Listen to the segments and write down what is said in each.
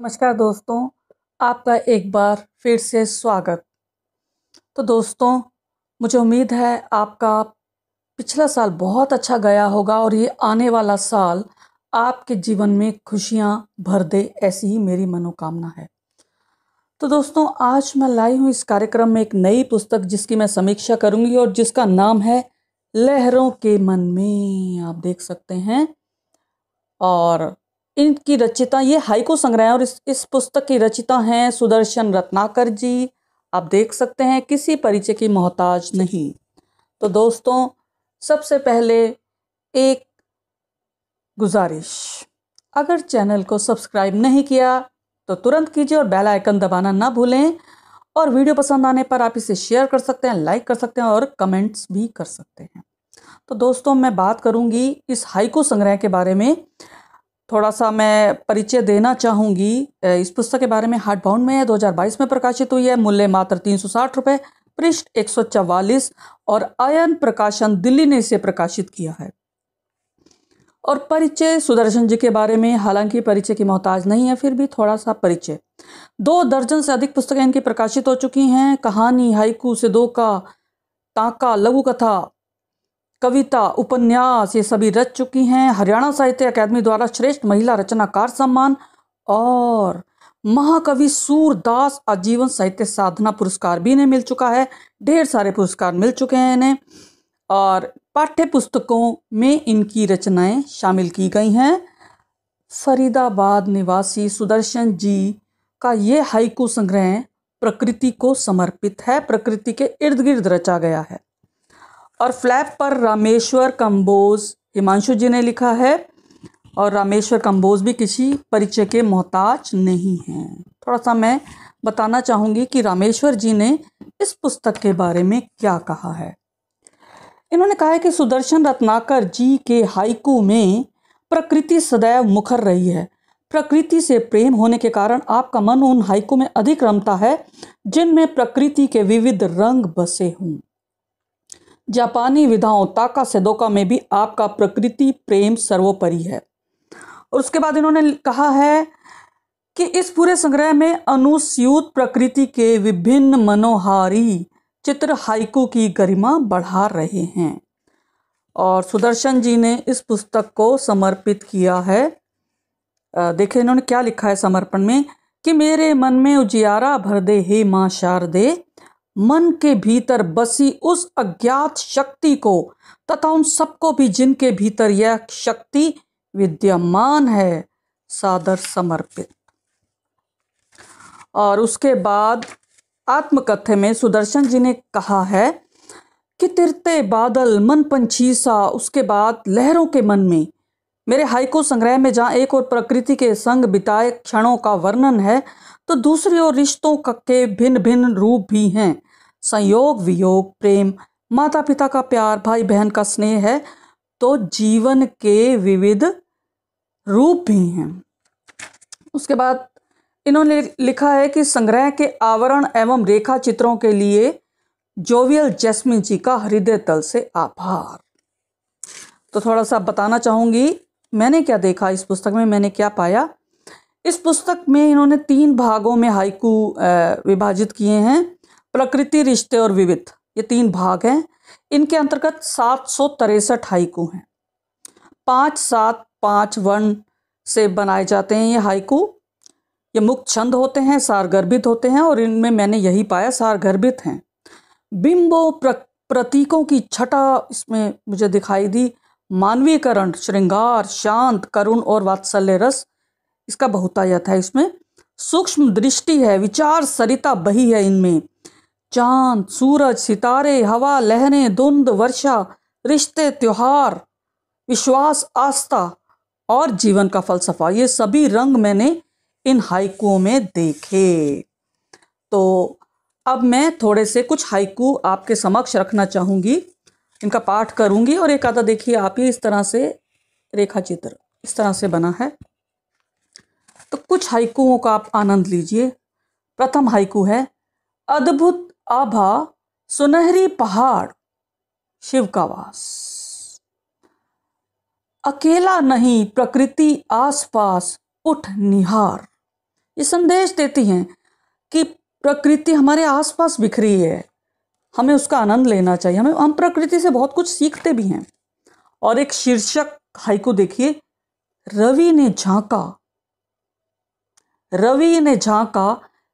नमस्कार दोस्तों आपका एक बार फिर से स्वागत तो दोस्तों मुझे उम्मीद है आपका पिछला साल बहुत अच्छा गया होगा और ये आने वाला साल आपके जीवन में खुशियाँ भर दे ऐसी ही मेरी मनोकामना है तो दोस्तों आज मैं लाई हूँ इस कार्यक्रम में एक नई पुस्तक जिसकी मैं समीक्षा करूँगी और जिसका नाम है लहरों के मन में आप देख सकते हैं और इनकी रचिता ये हाइको संग्रह है और इस इस पुस्तक की रचिता हैं सुदर्शन रत्नाकर जी आप देख सकते हैं किसी परिचय की मोहताज नहीं तो दोस्तों सबसे पहले एक गुजारिश अगर चैनल को सब्सक्राइब नहीं किया तो तुरंत कीजिए और बेल आइकन दबाना ना भूलें और वीडियो पसंद आने पर आप इसे शेयर कर सकते हैं लाइक कर सकते हैं और कमेंट्स भी कर सकते हैं तो दोस्तों मैं बात करूंगी इस हाइको संग्रह के बारे में थोड़ा सा मैं परिचय देना चाहूँगी इस पुस्तक के बारे में हार्ड बाउंड में है 2022 में प्रकाशित हुई है मूल्य मात्र तीन सौ साठ रुपये पृष्ठ एक सौ चवालीस और आयन प्रकाशन दिल्ली ने इसे प्रकाशित किया है और परिचय सुदर्शन जी के बारे में हालांकि परिचय की मोहताज नहीं है फिर भी थोड़ा सा परिचय दो दर्जन से अधिक पुस्तकें इनकी प्रकाशित हो चुकी हैं कहानी हाइकू दो का ताका लघु कथा कविता उपन्यास ये सभी रच चुकी हैं हरियाणा साहित्य अकादमी द्वारा श्रेष्ठ महिला रचनाकार सम्मान और महाकवि सूरदास आजीवन साहित्य साधना पुरस्कार भी इन्हें मिल चुका है ढेर सारे पुरस्कार मिल चुके हैं इन्हें और पाठ्य पुस्तकों में इनकी रचनाएं शामिल की गई हैं फरीदाबाद निवासी सुदर्शन जी का ये हाइकू संग्रह प्रकृति को समर्पित है प्रकृति के इर्द गिर्द रचा गया है और फ्लैप पर रामेश्वर कंबोज हिमांशु जी ने लिखा है और रामेश्वर कंबोज भी किसी परिचय के मोहताज नहीं हैं थोड़ा सा मैं बताना चाहूँगी कि रामेश्वर जी ने इस पुस्तक के बारे में क्या कहा है इन्होंने कहा है कि सुदर्शन रत्नाकर जी के हाइकू में प्रकृति सदैव मुखर रही है प्रकृति से प्रेम होने के कारण आपका मन उन हाइकू में अधिक रमता है जिनमें प्रकृति के विविध रंग बसे हों जापानी विधाओं ताका सेदोका में भी आपका प्रकृति प्रेम सर्वोपरि है और उसके बाद इन्होंने कहा है कि इस पूरे संग्रह में अनुस्यूत प्रकृति के विभिन्न मनोहारी चित्र हाइकू की गरिमा बढ़ा रहे हैं और सुदर्शन जी ने इस पुस्तक को समर्पित किया है देखिए इन्होंने क्या लिखा है समर्पण में कि मेरे मन में उजियारा भर दे हे माँ शारदे मन के भीतर बसी उस अज्ञात शक्ति को तथा उन सबको भी जिनके भीतर यह शक्ति विद्यमान है सादर समर्पित और उसके बाद आत्मकथ्य में सुदर्शन जी ने कहा है कि तिरते बादल मन सा उसके बाद लहरों के मन में मेरे हाइको संग्रह में जहाँ एक और प्रकृति के संग बिताए क्षणों का वर्णन है तो दूसरी ओर रिश्तों के भिन्न भिन्न रूप भी हैं संयोग वियोग प्रेम माता पिता का प्यार भाई बहन का स्नेह है तो जीवन के विविध रूप भी हैं उसके बाद इन्होंने लिखा है कि संग्रह के आवरण एवं रेखा चित्रों के लिए जोवियल जैस्मिन जी का हृदय तल से आभार तो थोड़ा सा बताना चाहूंगी मैंने क्या देखा इस पुस्तक में मैंने क्या पाया इस पुस्तक में इन्होंने तीन भागों में हाइकू विभाजित किए हैं प्रकृति रिश्ते और विविध ये तीन भाग हैं इनके अंतर्गत सात सौ तिरसठ हाइकू हैं पाँच सात पाँच वर्ण से बनाए जाते हैं ये हाइकू ये मुक्त छंद होते हैं सारगर्भित होते हैं और इनमें मैंने यही पाया सारगर्भित हैं बिंबो प्र, प्रतीकों की छटा इसमें मुझे दिखाई दी मानवीयकरण श्रृंगार शांत करुण और वात्सल्य रस इसका बहुतायत है इसमें सूक्ष्म दृष्टि है विचार सरिता बही है इनमें चांद सूरज सितारे हवा लहरें धुंध वर्षा रिश्ते त्योहार विश्वास आस्था और जीवन का फलसफा ये सभी रंग मैंने इन हाइकुओं में देखे तो अब मैं थोड़े से कुछ हाइकू आपके समक्ष रखना चाहूँगी इनका पाठ करूँगी और एक आधा देखिए आप ही इस तरह से रेखा चित्र इस तरह से बना है तो कुछ हाइकुओं का आप आनंद लीजिए प्रथम हाइकू है अद्भुत आभा सुनहरी पहाड़ शिव का वास अकेला नहीं प्रकृति आसपास उठ निहार ये संदेश देती हैं कि प्रकृति हमारे आसपास बिखरी है हमें उसका आनंद लेना चाहिए हमें हम प्रकृति से बहुत कुछ सीखते भी हैं और एक शीर्षक हाइकू देखिए रवि ने झांका रवि ने झांका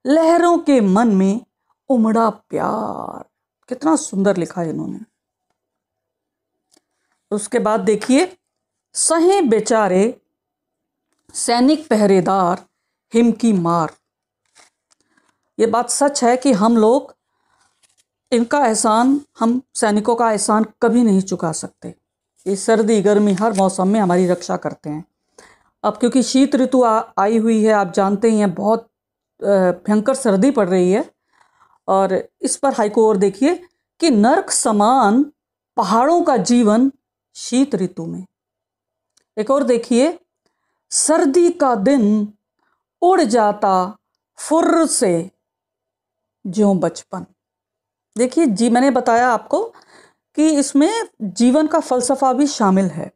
लहरों के मन में उमड़ा प्यार कितना सुंदर लिखा है इन्होंने उसके बाद देखिए सहे बेचारे सैनिक पहरेदार हिम की मार ये बात सच है कि हम लोग इनका एहसान हम सैनिकों का एहसान कभी नहीं चुका सकते ये सर्दी गर्मी हर मौसम में हमारी रक्षा करते हैं अब क्योंकि शीत ऋतु आई हुई है आप जानते ही हैं बहुत भयंकर सर्दी पड़ रही है और इस पर हाइको और देखिए कि नर्क समान पहाड़ों का जीवन शीत ऋतु में एक और देखिए सर्दी का दिन उड़ जाता फुर्र से जो बचपन देखिए जी मैंने बताया आपको कि इसमें जीवन का फलसफा भी शामिल है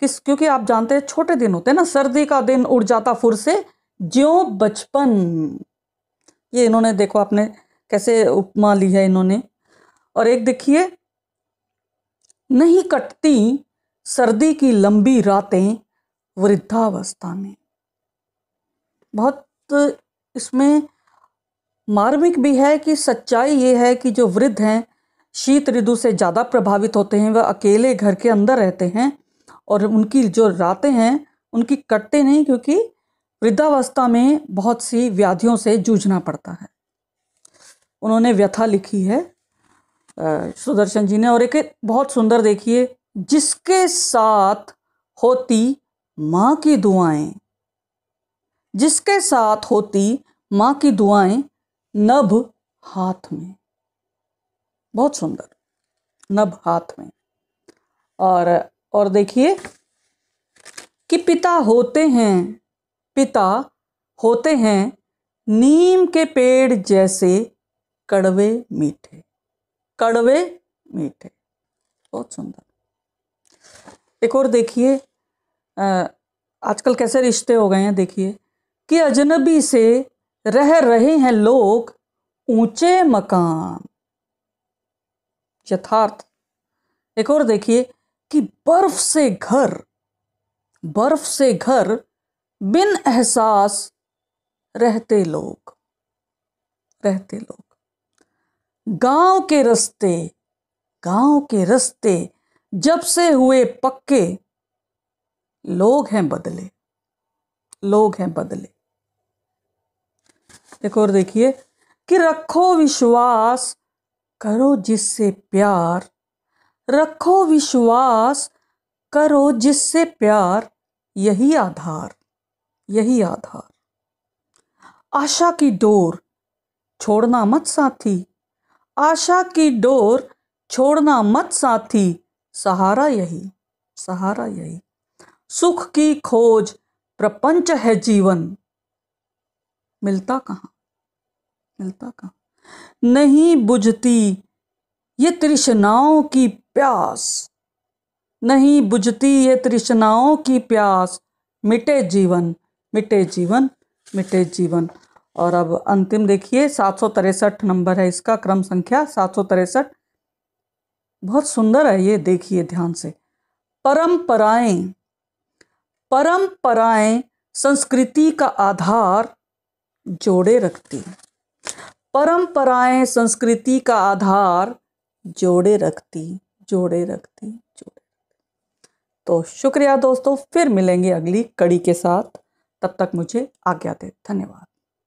किस क्योंकि आप जानते हैं छोटे दिन होते हैं ना सर्दी का दिन उड़ जाता फुर से ज्यो बचपन ये इन्होंने देखो आपने कैसे उपमा ली है इन्होंने और एक देखिए नहीं कटती सर्दी की लंबी रातें वृद्धावस्था में बहुत इसमें मार्मिक भी है कि सच्चाई ये है कि जो वृद्ध हैं शीत ऋतु से ज़्यादा प्रभावित होते हैं वह अकेले घर के अंदर रहते हैं और उनकी जो रातें हैं उनकी कटते नहीं क्योंकि वृद्धावस्था में बहुत सी व्याधियों से जूझना पड़ता है उन्होंने व्यथा लिखी है सुदर्शन जी ने और एक बहुत सुंदर देखिए जिसके साथ होती माँ की दुआएं जिसके साथ होती माँ की दुआएं नभ हाथ में बहुत सुंदर नभ हाथ में और और देखिए कि पिता होते हैं पिता होते हैं नीम के पेड़ जैसे कड़वे मीठे कड़वे मीठे बहुत सुंदर एक और देखिए आजकल कैसे रिश्ते हो गए हैं देखिए कि अजनबी से रह रहे हैं लोग ऊंचे मकान यथार्थ एक और देखिए कि बर्फ से घर बर्फ से घर बिन एहसास रहते लोग रहते लोग गांव के रस्ते गांव के रस्ते जब से हुए पक्के लोग हैं बदले लोग हैं बदले एक और देखिए कि रखो विश्वास करो जिससे प्यार रखो विश्वास करो जिससे प्यार यही आधार यही आधार आशा की डोर छोड़ना मत साथी आशा की डोर छोड़ना मत साथी सहारा यही सहारा यही सुख की खोज प्रपंच है जीवन मिलता कहाँ मिलता कहाँ नहीं बुझती ये तृष्णाओं की प्यास नहीं बुझती ये तृष्णाओं की प्यास मिटे जीवन मिटे जीवन मिटे जीवन और अब अंतिम देखिए सात सौ तिरसठ नंबर है इसका क्रम संख्या सात सौ तिरसठ बहुत सुंदर है ये देखिए ध्यान से परंपराएं परंपराएं संस्कृति का आधार जोड़े रखती हैं परंपराएं संस्कृति का आधार जोड़े रखती जोड़े रखती जोड़े तो शुक्रिया दोस्तों फिर मिलेंगे अगली कड़ी के साथ तब तक मुझे आज्ञा दे धन्यवाद